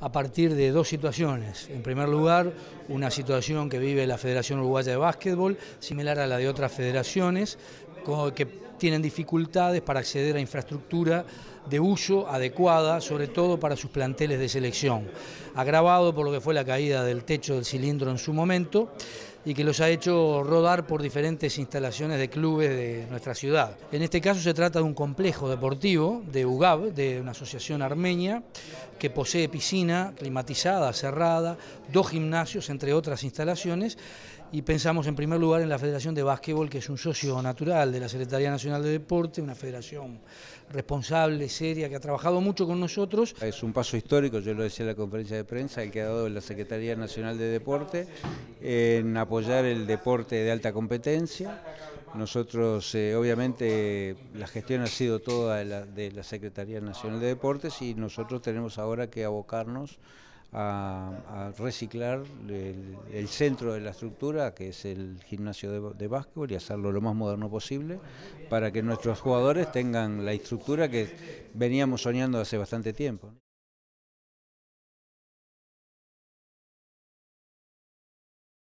a partir de dos situaciones. En primer lugar, una situación que vive la Federación Uruguaya de Básquetbol, similar a la de otras federaciones, que tienen dificultades para acceder a infraestructura de uso adecuada, sobre todo para sus planteles de selección, agravado por lo que fue la caída del techo del cilindro en su momento y que los ha hecho rodar por diferentes instalaciones de clubes de nuestra ciudad. En este caso se trata de un complejo deportivo de UGAB, de una asociación armenia, que posee piscina climatizada, cerrada, dos gimnasios, entre otras instalaciones, y pensamos en primer lugar en la Federación de Básquetbol, que es un socio natural de la Secretaría Nacional de Deporte, una federación responsable, seria, que ha trabajado mucho con nosotros. Es un paso histórico, yo lo decía en la conferencia de prensa, el que ha dado la Secretaría Nacional de Deporte en apoyar apoyar el deporte de alta competencia. Nosotros, eh, obviamente, la gestión ha sido toda de la, Secretaría Nacional de Deportes y nosotros tenemos ahora que abocarnos a, reciclar el, centro de la estructura, que es el gimnasio de, de, básquetbol, y hacerlo lo más moderno posible para que nuestros jugadores tengan la estructura que veníamos soñando hace bastante tiempo.